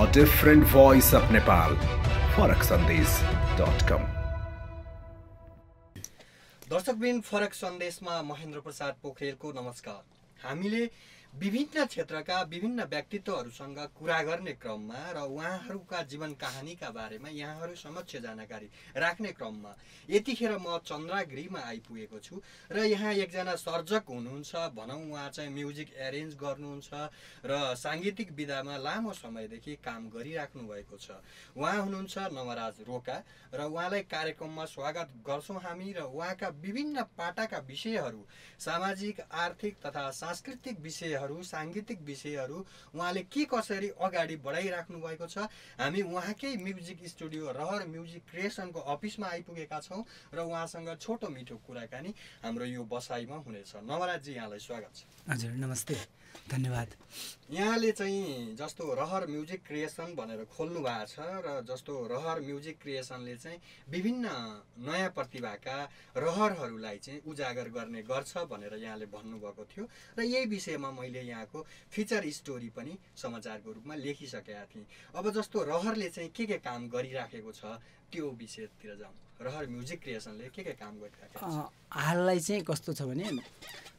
a different voice of Nepal. faraksandesh.com दर्शकबिन फरक सन्देशमा महेन्द्र प्रसाद पोखरेलको नमस्कार हामीले विभिन्न क्षेत्रका विभिन्न व्यक्तित्वहरूसँग कुरा गर्ने क्रममा र उहाँहरूका जीवन कहानीका बारेमा यहाँहरू समक्ष जानकारी राख्ने क्रममा यतिखेर म चन्द्रागिरीमा आइपुगेको छु र यहाँ एकजना सर्जक हुनुहुन्छ भनौँ उहाँ चाहिँ म्युजिक एरेन्ज गर्नुहुन्छ र साङ्गीतिक विधामा लामो समयदेखि काम गरिराख्नु भएको छ उहाँ हुनुहुन्छ नवराज रोका र उहाँलाई कार्यक्रममा स्वागत गर्छौँ हामी र उहाँका विभिन्न पाटाका विषयहरू सामाजिक आर्थिक तथा सांस्कृतिक विषय विषयहरू साङ्गीतिक विषयहरू उहाँले के कसरी अगाडि बढाइराख्नु भएको छ हामी उहाँकै म्युजिक स्टुडियो रहर म्युजिक क्रिएसनको अफिसमा आइपुगेका छौँ र उहाँसँग छोटो मिठो कुराकानी हाम्रो यो बसाइमा हुनेछ नवराजी यहाँलाई स्वागत छ हजुर नमस्ते धन्यवाद यहाँले चाहिँ जस्तो रहर म्युजिक क्रिएसन भनेर खोल्नु भएको छ र जस्तो रहर म्युजिक क्रिएसनले चाहिँ विभिन्न नयाँ प्रतिभाका रहरहरूलाई चाहिँ उजागर गर्ने गर्छ भनेर यहाँले भन्नुभएको थियो र यही विषयमा मैले यहाँको फिचर स्टोरी पनि समाचारको रूपमा लेखिसकेका थिएँ अब जस्तो रहरले चाहिँ के के काम गरिराखेको छ त्यो विषयतिर जाउँ रहर म्युजिक क्रिएसनले के के काम गरिराखेको छ हाललाई चाहिँ कस्तो छ भने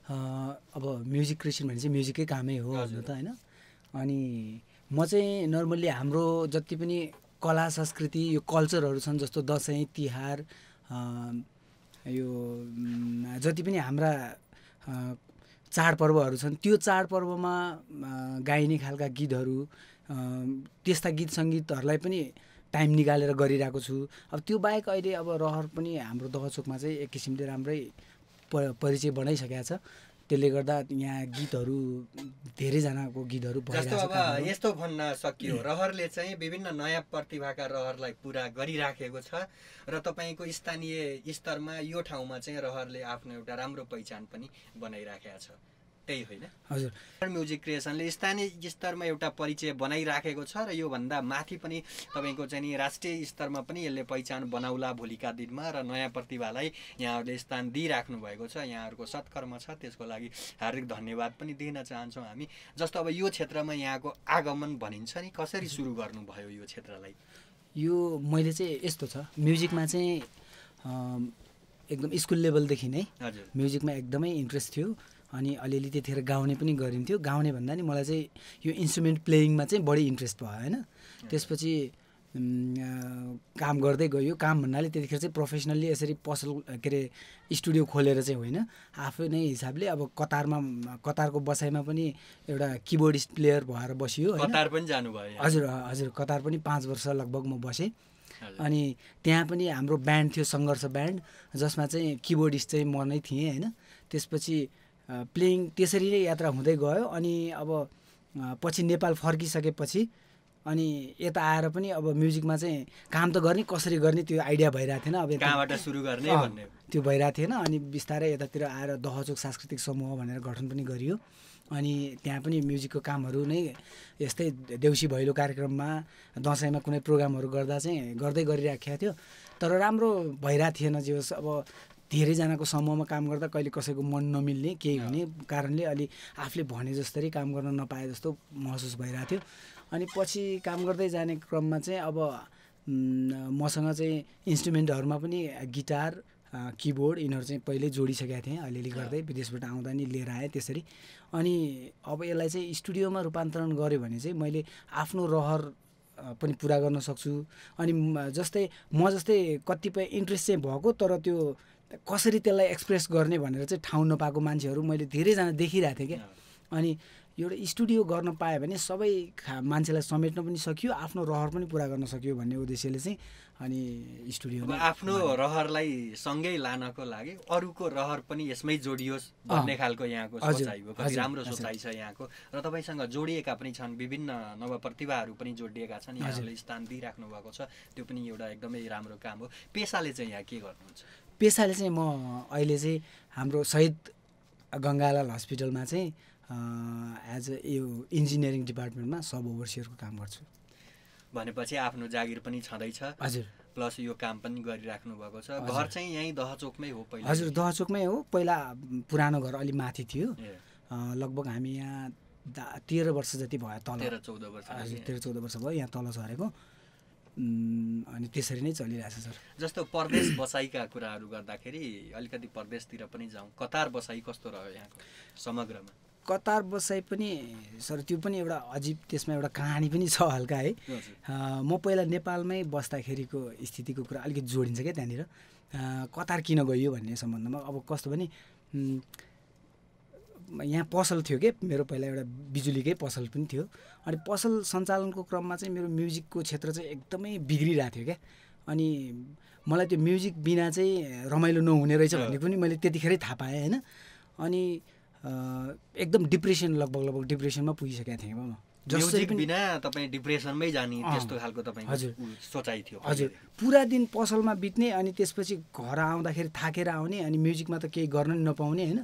अब म्युजिक क्रिएसन भने चाहिँ म्युजिकै कामै हो हजुर त होइन अनि म चाहिँ नर्मल्ली हाम्रो जति पनि कला संस्कृति यो कल्चरहरू छन् जस्तो दसैँ तिहार यो जति पनि हाम्रा चाडपर्वहरू छन् त्यो चाडपर्वमा गाइने खालका गीतहरू त्यस्ता गीत सङ्गीतहरूलाई पनि टाइम निकालेर गरिरहेको छु अब त्यो बाहेक अहिले अब रहर पनि हाम्रो दहचोकमा चाहिँ एक किसिमले राम्रै परिचय बनाइसकेको छ त्यसले गर्दा यहाँ गीतहरू धेरैजनाको गीतहरू यस्तो भन्न सकियो रहरले चाहिँ विभिन्न नयाँ प्रतिभाका रहरलाई पुरा गरिराखेको छ र तपाईँको स्थानीय स्तरमा यो ठाउँमा चाहिँ रहरले आफ्नो एउटा राम्रो पहिचान पनि बनाइराखेको छ त्यही होइन हजुर म्युजिक क्रिएसनले स्थानीय स्तरमा एउटा परिचय बनाइराखेको छ र योभन्दा माथि पनि तपाईँको चाहिँ नि राष्ट्रिय स्तरमा पनि यसले पहिचान बनाउला भोलिका दिनमा र नयाँ प्रतिभालाई यहाँहरूले स्थान दिइराख्नु भएको छ यहाँहरूको सत्कर्म छ त्यसको लागि हार्दिक धन्यवाद पनि दिन चाहन्छौँ हामी जस्तो अब यो क्षेत्रमा यहाँको आगमन भनिन्छ नि कसरी सुरु गर्नुभयो यो क्षेत्रलाई यो मैले चाहिँ यस्तो छ म्युजिकमा चाहिँ एकदम स्कुल लेभलदेखि नै म्युजिकमा एकदमै इन्ट्रेस्ट थियो अनि अलिअलि त्यतिखेर गाउने पनि गरिन्थ्यो गाउने भन्दा नि मलाई चाहिँ यो इन्स्ट्रुमेन्ट प्लेइङमा चाहिँ बढी इन्ट्रेस्ट भयो होइन त्यसपछि काम गर्दै गयो काम भन्नाले त्यतिखेर चाहिँ प्रोफेसनल्ली यसरी पसल के अरे स्टुडियो खोलेर चाहिँ होइन आफै नै हिसाबले अब कतारमा कतारको बसाइमा पनि एउटा किबोर्डिस्ट प्लेयर भएर बसियो कतार पनि जानुभयो हजुर हजुर कतार पनि पाँच वर्ष लगभग म बसेँ अनि त्यहाँ पनि हाम्रो ब्यान्ड थियो सङ्घर्ष ब्यान्ड जसमा चाहिँ किबोर्डिस्ट चाहिँ म नै थिएँ होइन त्यसपछि प्लेइङ त्यसरी नै यात्रा हुँदै गयो अनि अब पछि नेपाल फर्किसकेपछि अनि यता आएर पनि अब म्युजिकमा चाहिँ काम त गर्ने कसरी गर्ने त्यो आइडिया भइरहेको थिएन अब कहाँबाट सुरु गर्ने भन्ने त्यो भइरहेको थिएन अनि बिस्तारै यतातिर आएर दहचोक सांस्कृतिक समूह भनेर गठन पनि गरियो अनि त्यहाँ पनि म्युजिकको कामहरू नै यस्तै देउसी भैलो कार्यक्रममा दसैँमा कुनै प्रोग्रामहरू गर्दा चाहिँ गर्दै गरिराखेको थियो तर राम्रो भइरहेको थिएन जे होस् अब धेरैजनाको समूहमा काम गर्दा कहिले कसैको मन नमिल्ने केही हुने कारणले अलि आफूले भने जस्तरी काम गर्न नपाए जस्तो महसुस भइरहेको थियो अनि पछि काम गर्दै जाने क्रममा चाहिँ अब मसँग चाहिँ इन्स्ट्रुमेन्टहरूमा पनि गिटार किबोर्ड यिनीहरू चाहिँ पहिल्यै जोडिसकेका थिएँ अलिअलि गर्दै विदेशबाट आउँदा नि लिएर आएँ त्यसरी अनि अब यसलाई चाहिँ स्टुडियोमा रूपान्तरण गऱ्यो भने चाहिँ मैले आफ्नो रहर पनि पुरा गर्न सक्छु अनि जस्तै म जस्तै कतिपय इन्ट्रेस्ट चाहिँ भएको तर त्यो कसरी त्यसलाई एक्सप्रेस गर्ने भनेर चाहिँ ठाउँ नपाएको मान्छेहरू मैले धेरैजना देखिरहेको थिएँ क्या अनि एउटा स्टुडियो गर्न पायो भने सबै खा मान्छेलाई समेट्न पनि सकियो आफ्नो रहर पनि पुरा गर्न सकियो भन्ने उद्देश्यले चाहिँ अनि स्टुडियो आफ्नो रहरलाई सँगै लानको लागि अरूको रहर पनि यसमै जोडियोस् भन्ने खालको यहाँको सोचाइ हो कति राम्रो सोचाइ छ यहाँको र तपाईँसँग जोडिएका पनि छन् विभिन्न नव प्रतिभाहरू पनि जोडिएका छन् यहाँले स्थान दिइराख्नु भएको छ त्यो पनि एउटा एकदमै राम्रो काम हो पेसाले चाहिँ यहाँ के गर्नुहुन्छ पेसाले चाहिँ म अहिले चाहिँ हाम्रो सहिद गङ्गालाल हस्पिटलमा चाहिँ एज अ यो इन्जिनियरिङ डिपार्टमेन्टमा सब ओभरसियरको काम गर्छु भनेपछि आफ्नो जागिर पनि छँदैछ हजुर प्लस यो काम पनि गरिराख्नु भएको छ घर चाहिँ यहीँ दहचोकमै हो पहिला हजुर दहचोकमै हो पहिला पुरानो घर अलिक माथि थियो लगभग हामी यहाँ तेह्र वर्ष जति भयो तल तेह्र चौध वर्ष हजुर तेह्र चौध वर्ष भयो यहाँ तल झरेको अनि त्यसरी नै चलिरहेछ सर जस्तो परदेश बसाइका कुराहरू गर्दाखेरि अलिकति परदेशतिर पनि जाउँ कतार बसाई कस्तो रह्यो यहाँको समग्रमा कतार बसाइ पनि सर त्यो पनि एउटा अजिब त्यसमा एउटा कहानी पनि छ हल्का है म पहिला नेपालमै बस्दाखेरिको स्थितिको कुरा अलिकति जोडिन्छ क्या त्यहाँनिर कतार किन गयो भन्ने सम्बन्धमा अब कस्तो भने यहाँ पसल थियो के मेरो पहिला एउटा बिजुलीकै पसल पनि थियो अनि पसल सञ्चालनको क्रममा चाहिँ मेरो म्युजिकको क्षेत्र चाहिँ एकदमै बिग्रिरहेको थियो क्या अनि मलाई त्यो म्युजिक बिना चाहिँ रमाइलो नहुने रहेछ भन्ने पनि मैले त्यतिखेरै थाहा पाएँ होइन अनि एकदम डिप्रेसन लगभग लगभग डिप्रेसनमा पुगिसकेको थिएँ म हजुर पुरा दिन पसलमा बित्ने अनि त्यसपछि घर आउँदाखेरि थाकेर आउने अनि म्युजिकमा त केही गर्न नपाउने होइन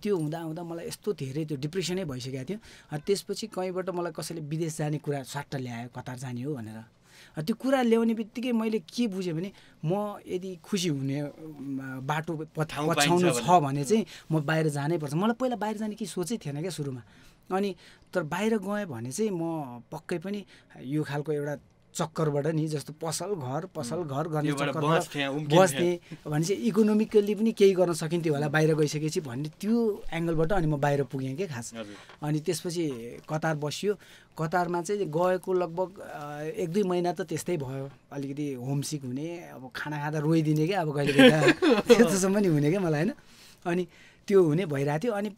त्यो हुँदा हुँदा मलाई यस्तो धेरै त्यो डिप्रेसनै भइसकेको थियो त्यसपछि कहीँबाट मलाई कसैले विदेश जाने कुरा साट्टा ल्यायो कतार जाने हो भनेर त्यो कुरा ल्याउने बित्तिकै मैले के बुझेँ भने म यदि खुसी हुने बाटो पछाउनु छ भने चाहिँ म बाहिर जानै पर्छ मलाई पहिला बाहिर जाने केही सोचै थिएन क्या सुरुमा अनि तर बाहिर गएँ भने चाहिँ म पक्कै पनि यो खालको एउटा चक्करबाट नि जस्तो पसल घर पसल घर गर्ने चक्कर बस्थेँ भने चाहिँ इकोनोमिकल्ली पनि केही गर्न सकिन्थ्यो होला बाहिर गइसकेपछि भन्ने त्यो एङ्गलबाट अनि म बाहिर पुगेँ क्या खास अनि त्यसपछि कतार बसियो कतारमा चाहिँ गएको लगभग एक दुई महिना त त्यस्तै भयो अलिकति होमसिक हुने अब खाना खाँदा रोइदिने क्या अब कहिले त्यस्तोसम्म नि हुने क्या मलाई होइन अनि त्यो हुने भइरहेको थियो अनि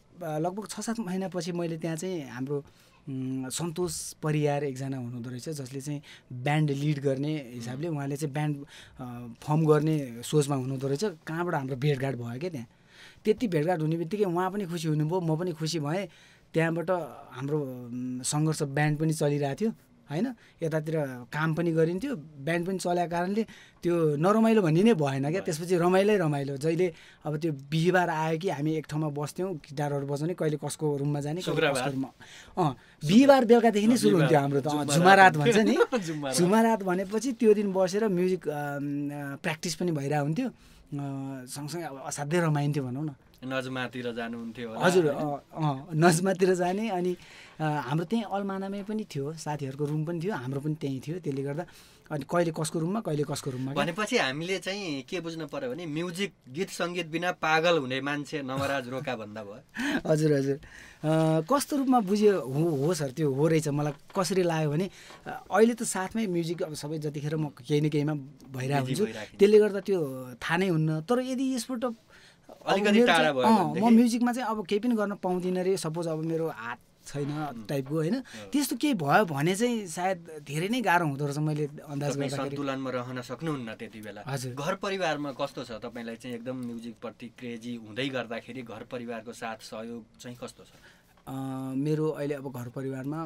लगभग छ सात महिनापछि मैले त्यहाँ चाहिँ हाम्रो सन्तोष परियार एकजना हुनुहुँदो रहेछ जसले चाहिँ ब्यान्ड लिड गर्ने हिसाबले उहाँले चाहिँ ब्यान्ड फर्म गर्ने सोचमा हुनुहुँदो रहेछ कहाँबाट हाम्रो भेटघाट भयो क्या त्यहाँ त्यति भेटघाट हुने बित्तिकै उहाँ पनि खुसी हुनुभयो म पनि खुसी भएँ त्यहाँबाट हाम्रो सङ्घर्ष ब्यान्ड पनि चलिरहेको थियो होइन यतातिर काम पनि गरिन्थ्यो ब्यान्ड पनि चलाएको कारणले त्यो नरमाइलो भन्ने नै भएन क्या त्यसपछि रमाइलै रमाइलो जहिले अब त्यो बिहिबार आयो कि हामी एक ठाउँमा बस्थ्यौँ गिटारहरू बजाउने कहिले कसको रुममा जाने रुममा अँ बिहिबार बेलुकादेखि नै सुरु हुन्थ्यो हाम्रो त झुमारात भन्छ नि झुमारात भनेपछि त्यो दिन बसेर म्युजिक प्र्याक्टिस पनि भइरहेको हुन्थ्यो सँगसँगै अब असाध्यै रमाइन्थ्यो भनौँ न नजमातिर जानुहुन्थ्यो हजुर नजमातिर जाने अनि हाम्रो त्यहीँ अलमानामै पनि थियो साथीहरूको रुम पनि थियो हाम्रो पनि त्यहीँ थियो त्यसले गर्दा अनि कहिले कसको रुममा कहिले कसको रुममा भनेपछि हामीले चाहिँ के बुझ्नु पऱ्यो भने म्युजिक गीत सङ्गीत बिना पागल हुने मान्छे नवराज रोका भन्दा भयो हजुर हजुर कस्तो रूपमा बुझ्यो हो हो सर त्यो हो रहेछ मलाई कसरी लाग्यो भने अहिले त साथमै म्युजिक अब सबै जतिखेर म केही न केहीमा भइरहेको हुन्छु त्यसले गर्दा त्यो थाहा नै हुन्न तर यदि यसपल्ट म म्युजिकमा चाहिँ अब केही पनि गर्न पाउँदिनँ रे सपोज अब मेरो हात छैन टाइपको होइन त्यस्तो केही भयो भने चाहिँ सायद धेरै नै गाह्रो हुँदो रहेछ मैले अन्दाज सन्तुलनमा रहन सक्नुहुन्न त्यति बेला हजुर घर परिवारमा कस्तो छ तपाईँलाई चाहिँ एकदम म्युजिकप्रति क्रेजी हुँदै गर्दाखेरि घर परिवारको साथ सहयोग चाहिँ कस्तो छ मेरो अहिले अब घर परिवारमा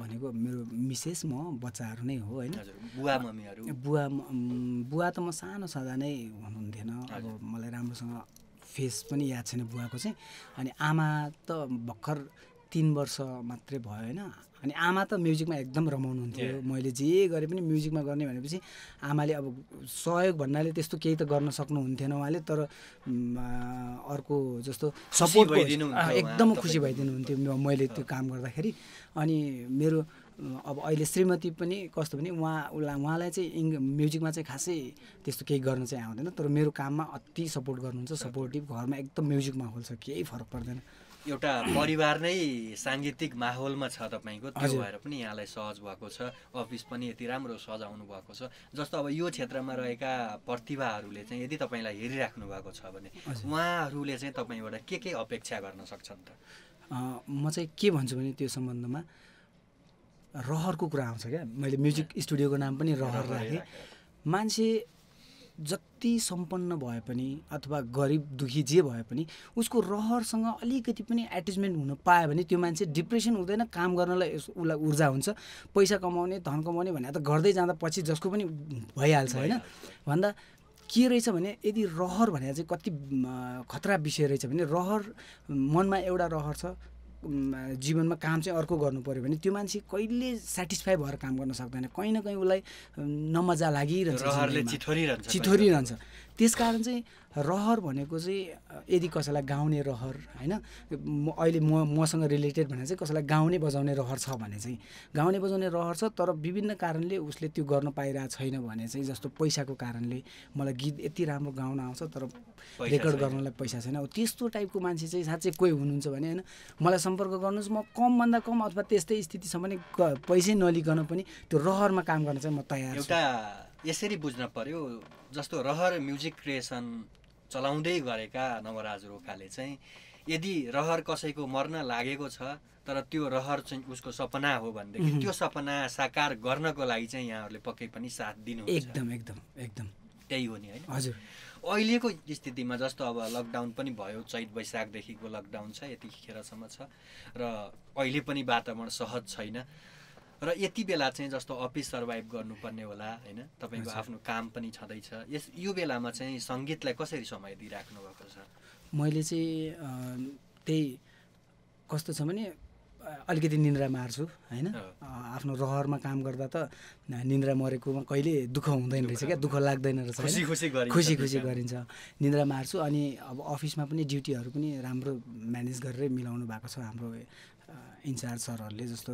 भनेको मेरो मिसेस म बच्चाहरू नै हो होइन बुवा मम्मीहरू बुवा बुवा त म सानो सदा नै हुनुहुन्थेन अब मलाई राम्रोसँग फेस पनि याद छैन बुवाको चाहिँ अनि आमा त भर्खर तिन वर्ष मात्रै भयो होइन अनि आमा त म्युजिकमा एकदम रमाउनुहुन्थ्यो मैले जे गरेँ पनि म्युजिकमा गर्ने भनेपछि आमाले अब सहयोग भन्नाले त्यस्तो केही त गर्न सक्नुहुन्थेन उहाँले तर अर्को जस्तो सपोर्ट एकदम खुसी भइदिनुहुन्थ्यो मैले त्यो काम गर्दाखेरि अनि मेरो अब अहिले श्रीमती पनि कस्तो भने उहाँ उसलाई उहाँलाई चाहिँ इङ म्युजिकमा चाहिँ खासै त्यस्तो केही गर्न चाहिँ आउँदैन तर मेरो काममा अति सपोर्ट गर्नुहुन्छ सपोर्टिभ घरमा एकदम म्युजिक माहौल छ केही फरक पर्दैन एउटा परिवार नै साङ्गीतिक माहौलमा छ तपाईँको त्यो भएर पनि यहाँलाई सहज भएको छ अफिस पनि यति राम्रो सजाउनु भएको छ जस्तो अब यो क्षेत्रमा रहेका प्रतिभाहरूले चाहिँ यदि तपाईँलाई हेरिराख्नु भएको छ भने उहाँहरूले चाहिँ तपाईँबाट के के अपेक्षा गर्न सक्छन् त म चाहिँ के भन्छु भने त्यो सम्बन्धमा रहरको कुरा आउँछ क्या मैले म्युजिक स्टुडियोको नाम पनि रहर राखेँ मान्छे जति सम्पन्न भए पनि अथवा गरिब दुखी जे भए पनि उसको रहरसँग अलिकति पनि एट्याचमेन्ट हुन पायो भने त्यो मान्छे डिप्रेसन हुँदैन काम गर्नलाई उसलाई ऊर्जा हुन्छ पैसा कमाउने धन कमाउने भनेर त गर्दै जाँदा पछि जसको पनि भइहाल्छ होइन भन्दा के रहेछ भने यदि रहर भनेर चाहिँ कति खतरा विषय रहेछ भने रहर मनमा एउटा रहर छ जीवनमा काम चाहिँ अर्को गर्नु पऱ्यो भने त्यो मान्छे कहिले सेटिस्फाई भएर काम गर्न सक्दैन कहीँ न कहीँ उसलाई नमजा लागिरहन्छ चिथोरिरहन्छ त्यस कारण चाहिँ रहर भनेको चाहिँ यदि कसैलाई गाउने रहर होइन अहिले म मसँग रिलेटेड भनेर चाहिँ कसैलाई गाउने बजाउने रहर छ भने चाहिँ गाउने बजाउने रहर छ तर विभिन्न कारणले उसले त्यो गर्न पाइरहेको छैन भने चाहिँ जस्तो पैसाको कारणले मलाई गीत यति राम्रो गाउन आउँछ तर रेकर्ड गर्नलाई पैसा छैन त्यस्तो टाइपको मान्छे चाहिँ साँच्चै कोही हुनुहुन्छ भने होइन मलाई सम्पर्क गर्नुहोस् म कमभन्दा कम अथवा त्यस्तै स्थितिसम्म पनि पैसै नलिकन पनि त्यो रहरमा काम गर्न चाहिँ म तयार छु यसरी बुझ्न पर्यो जस्तो रहर म्युजिक क्रिएसन चलाउँदै गरेका नवराज रोकाले चाहिँ यदि रहर कसैको मर्न लागेको छ तर त्यो रहर चाहिँ उसको सपना हो भनेदेखि त्यो सपना साकार गर्नको लागि चाहिँ यहाँहरूले पक्कै पनि साथ दिनु एकदम एकदम एकदम त्यही हो नि होइन हजुर अहिलेको स्थितिमा जस्तो अब लकडाउन पनि भयो चैत वैशाखदेखिको लकडाउन छ यतिखेरसम्म छ र अहिले पनि वातावरण सहज छैन र यति बेला चाहिँ जस्तो अफिस सर्भाइभ गर्नुपर्ने होला होइन तपाईँको आफ्नो काम पनि छँदैछ यस यो बेलामा चाहिँ सङ्गीतलाई कसरी समय दिइराख्नु भएको छ मैले चाहिँ त्यही कस्तो छ भने अलिकति निन्द्रा मार्छु होइन आफ्नो रहरमा काम गर्दा त निन्द्रा मरेकोमा कहिले दुःख हुँदैन रहेछ क्या दुःख लाग्दैन रहेछ खुसी खुसी खुसी गरिन्छ निन्द्रा मार्छु अनि अब अफिसमा पनि ड्युटीहरू पनि राम्रो म्यानेज गरेरै मिलाउनु भएको छ हाम्रो इन्चार्ज सरहरूले जस्तो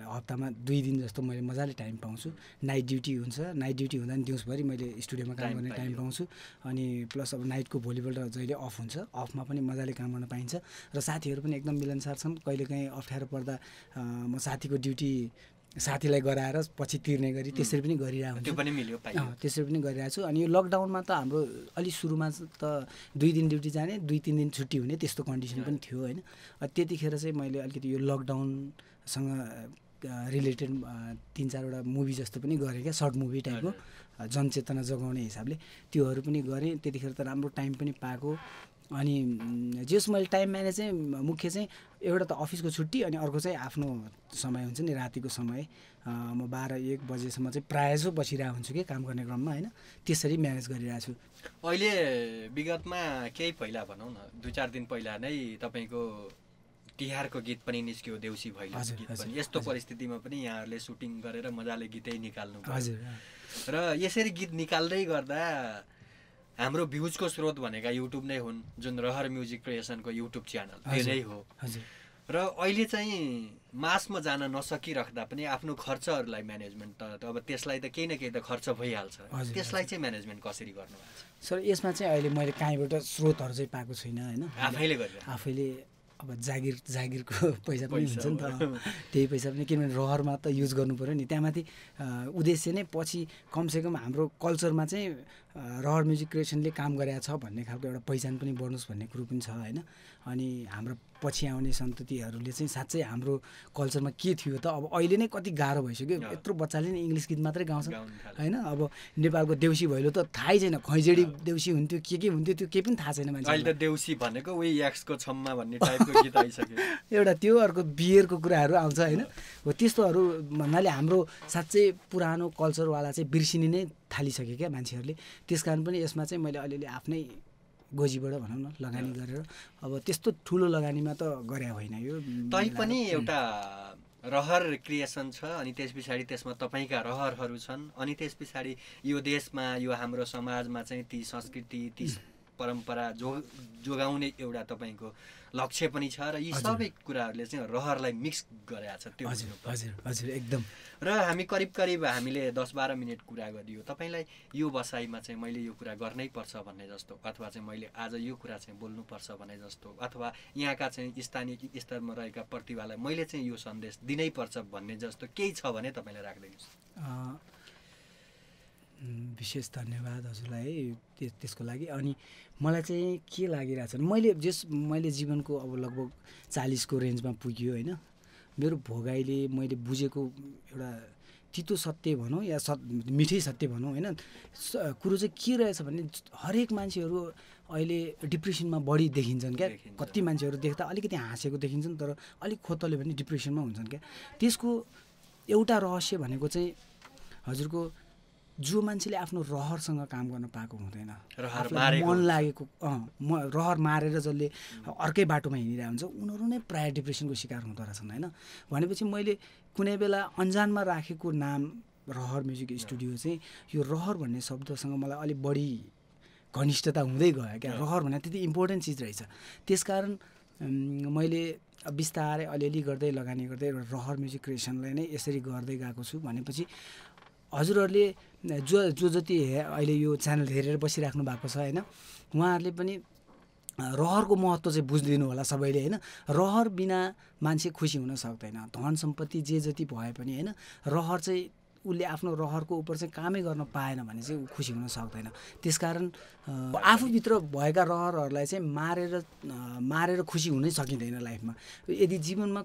हप्तामा दुई दिन जस्तो मैले मजाले टाइम पाउँछु नाइट ड्युटी हुन्छ नाइट ड्युटी हुँदा पनि दिउँसभरि मैले स्टुडियोमा काम गर्ने टाइम पाउँछु अनि प्लस अब नाइटको भोलिपल्ट जहिले अफ हुन्छ अफमा पनि मजाले काम गर्न पाइन्छ र साथीहरू पनि एकदम मिलनसार छन् कहिलेकाहीँ अप्ठ्यारो पर्दा म साथीको ड्युटी साथीलाई गराएर पछि तिर्ने गरी त्यसरी पनि गरिरहेको त्यो मिल्यो त्यसरी पनि गरिरहेको छु अनि यो लकडाउनमा त हाम्रो अलिक सुरुमा त दुई दिन ड्युटी जाने दुई तिन दिन छुट्टी हुने त्यस्तो कन्डिसन पनि थियो होइन त्यतिखेर चाहिँ मैले अलिकति यो लकडाउनसँग रिलेटेड तिन चारवटा मुभी जस्तो पनि गरेँ क्या सर्ट मुभी टाइपको जनचेतना जगाउने हिसाबले त्योहरू पनि गरेँ त्यतिखेर त राम्रो टाइम पनि पाएको अनि जेस मैले टाइम म्यानेज चाहिँ मुख्य चाहिँ एउटा त अफिसको छुट्टी अनि अर्को चाहिँ आफ्नो समय हुन्छ नि रातिको समय म बाह्र एक बजेसम्म चाहिँ प्रायः जो बसिरहेको हुन्छु कि काम गर्ने क्रममा होइन त्यसरी म्यानेज गरिरहेको छु अहिले विगतमा केही पहिला भनौँ न दुई चार दिन पहिला नै तपाईँको तिहारको गीत पनि निस्क्यो देउसी भैलो यस्तो परिस्थितिमा पनि यहाँहरूले सुटिङ गरेर मजाले गीतै निकाल्नु हजुर र यसरी गीत निकाल्दै गर्दा हाम्रो भ्युजको स्रोत भनेका युट्युब नै हुन् जुन रहर म्युजिक क्रिएसनको युट्युब च्यानल त्यो नै हो र अहिले चाहिँ मासमा जान नसकिराख्दा पनि आफ्नो खर्चहरूलाई म्यानेजमेन्ट त अब त्यसलाई त केही न केही त खर्च भइहाल्छ त्यसलाई चाहिँ म्यानेजमेन्ट कसरी गर्नु सर यसमा चाहिँ अहिले मैले कहीँबाट स्रोतहरू चाहिँ पाएको छुइनँ होइन आफैले गरेर आफैले अब जागिर जागिरको पैसा पनि हुन्छ नि त त्यही पैसा पनि किनभने रहरमा त युज गर्नु नि त्यहाँ माथि उद्देश्य नै पछि कमसेकम हाम्रो कल्चरमा चाहिँ रहर म्युजिक क्रिएसनले काम गरेका छ भन्ने खालको एउटा पहिचान पनि बढ्नुहोस् भन्ने कुरो पनि छ होइन अनि हाम्रो पछि आउने सन्ततिहरूले चाहिँ साँच्चै हाम्रो कल्चरमा के थियो त अब अहिले नै कति गाह्रो भइसक्यो यत्रो बच्चाले नै इङ्ग्लिस गीत मात्रै गाउँछ होइन अब नेपालको देउसी भैलो त थाहै छैन खैजेडी देउसी हुन्थ्यो के के हुन्थ्यो त्यो केही पनि थाहा छैन मान्छे देउसी भनेको छम्मा भन्ने टाइपको गीत आइसक्यो एउटा त्यो अर्को बियरको कुराहरू आउँछ होइन हो त्यस्तोहरू भन्नाले हाम्रो साँच्चै पुरानो कल्चरवाला चाहिँ बिर्सिने नै थालिसक्यो क्या मान्छेहरूले त्यस कारण पनि यसमा चाहिँ मैले अलिअलि आफ्नै गोजीबाट भनौँ न लगानी गरेर अब त्यस्तो ठुलो लगानीमा त गरे होइन यो तै पनि एउटा रहर क्रिएसन छ अनि त्यस पछाडि त्यसमा तपाईँका रहरहरू छन् अनि त्यस पछाडि यो देशमा यो हाम्रो समाजमा चाहिँ ती संस्कृति ती परम्परा जो जोगाउने एउटा तपाईँको लक्ष्य पनि छ र यी सबै कुराहरूले चाहिँ रहरलाई मिक्स गरेका छ त्यो हजुर हजुर हजुर एकदम र हामी करिब करिब हामीले दस बाह्र मिनट कुरा गरियो तपाईँलाई यो बसाइमा चाहिँ मैले यो कुरा गर्नै पर्छ भन्ने जस्तो अथवा चाहिँ मैले आज यो कुरा चाहिँ बोल्नुपर्छ भन्ने जस्तो अथवा यहाँका चाहिँ स्थानीय स्तरमा रहेका प्रतिभालाई मैले चाहिँ यो सन्देश दिनैपर्छ भन्ने जस्तो केही छ भने तपाईँलाई राखिदिनुहोस् विशेष धन्यवाद हजुरलाई है त्यसको लागि अनि मलाई चाहिँ के लागिरहेछ मैले जस मैले जीवनको अब लगभग चालिसको रेन्जमा पुग्यो होइन मेरो भोगाइले मैले बुझेको एउटा तितो सत्य भनौँ या सत् मिठै सत्य भनौँ होइन कुरो चाहिँ के रहेछ भने हरेक मान्छेहरू अहिले डिप्रेसनमा बढी देखिन्छन् क्या कति मान्छेहरू देख्दा अलिकति हाँसेको देखिन्छन् तर अलिक खोतले भने डिप्रेसनमा हुन्छन् क्या त्यसको एउटा रहस्य भनेको चाहिँ हजुरको जो मान्छेले आफ्नो रहरसँग काम गर्न पाएको हुँदैन मन लागेको अँ म रहर मारेर जसले अर्कै बाटोमा हिँडिरहेको हुन्छ उनीहरू नै प्रायः डिप्रेसनको शिकार हुँदो रहेछन् होइन भनेपछि मैले कुनै बेला अन्जानमा राखेको नाम रहर म्युजिक स्टुडियो चाहिँ यो रहर भन्ने शब्दसँग मलाई अलिक बढी घनिष्ठता हुँदै गयो क्या रहर भन्ने त्यति इम्पोर्टेन्ट चिज रहेछ त्यसकारण मैले बिस्तारै अलिअलि गर्दै लगानी गर्दै रहर म्युजिक क्रिएसनलाई नै यसरी गर्दै गएको छु भनेपछि हजुरहरूले जो जो जति अहिले यो च्यानल हेरेर बसिराख्नु भएको छ होइन उहाँहरूले पनि रहरको महत्त्व चाहिँ बुझिदिनु होला सबैले होइन रहर बिना मान्छे खुसी हुन सक्दैन धन सम्पत्ति जे जति भए पनि होइन रहर चाहिँ उसले आफ्नो रहरको उप चाहिँ कामै गर्न पाएन भने चाहिँ ऊ खुसी हुन सक्दैन त्यसकारण आफूभित्र भएका रहरहरूलाई चाहिँ मारेर मारेर खुसी हुनै सकिँदैन लाइफमा यदि जीवनमा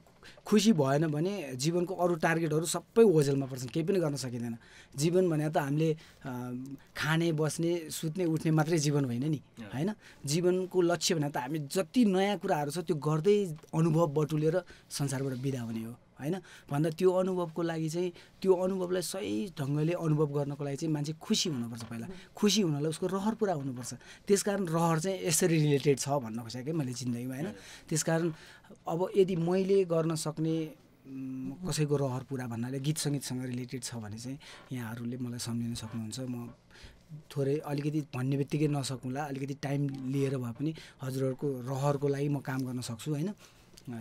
खुसी भएन भने जीवनको अरू टार्गेटहरू सबै ओझेलमा पर्छन् केही पनि गर्न सकिँदैन जीवन भने त हामीले खाने बस्ने सुत्ने उठ्ने मात्रै जीवन होइन नि होइन जीवनको लक्ष्य भने त हामी जति नयाँ कुराहरू छ त्यो गर्दै अनुभव बटुलेर संसारबाट बिदा हुने हो होइन भन्दा त्यो अनुभवको लागि चाहिँ त्यो अनुभवलाई सही ढङ्गले अनुभव गर्नको लागि चाहिँ मान्छे खुसी हुनुपर्छ पहिला खुसी हुनलाई उसको रहर पुरा हुनुपर्छ त्यसकारण रहर चाहिँ यसरी रिलेटेड छ भन्न खोजेको क्या मैले जिन्दगीमा होइन त्यस कारण अब यदि मैले गर्न सक्ने कसैको रहर पुरा भन्नाले गीत सङ्गीतसँग रिलेटेड छ भने चाहिँ यहाँहरूले मलाई सम्झिन सक्नुहुन्छ म थोरै अलिकति भन्ने बित्तिकै नसकुँला अलिकति टाइम लिएर भए पनि हजुरहरूको रहरको लागि म काम गर्न सक्छु होइन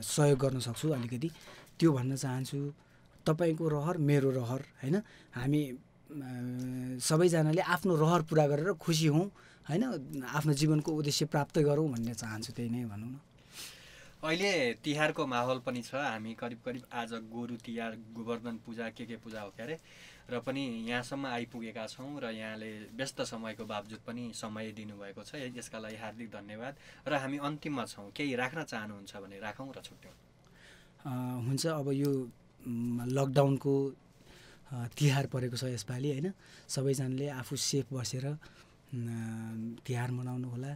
सहयोग गर्न सक्छु अलिकति त्यो भन्न चाहन्छु तपाईँको रहर मेरो रहर होइन हामी सबैजनाले आफ्नो रहर पुरा गरेर खुसी हौँ होइन आफ्नो जीवनको उद्देश्य प्राप्त गरौँ भन्ने चाहन्छु त्यही नै भनौँ न अहिले तिहारको माहौल पनि छ हामी करिब करिब आज गोरु तिहार गोवर्धन पूजा के के पूजा हो क्यारे र पनि यहाँसम्म आइपुगेका छौँ र यहाँले व्यस्त समयको बावजुद पनि समय दिनुभएको छ यसका लागि हार्दिक धन्यवाद र हामी अन्तिममा छौँ केही राख्न चाहनुहुन्छ भने राखौँ र छुट्यौँ हुन्छ अब यो लकडाउनको तिहार परेको छ यसपालि होइन सबैजनाले आफू सेफ बसेर तिहार मनाउनु होला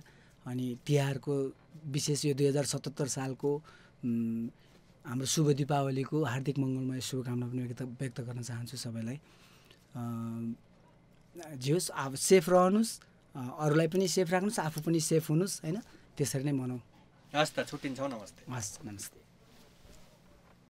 अनि तिहारको विशेष यो दुई हजार सतहत्तर सालको हाम्रो शुभ दिपावलीको हार्दिक मङ्गलमय शुभकामना पनि व्यक्त व्यक्त गर्न चाहन्छु सबैलाई जे होस् अब सेफ रहनुहोस् अरूलाई पनि सेफ राख्नुहोस् आफू पनि सेफ हुनुहोस् होइन त्यसरी नै मनाउँ हस् त छुट्टिन्छौँ नमस्ते हस् नमस्ते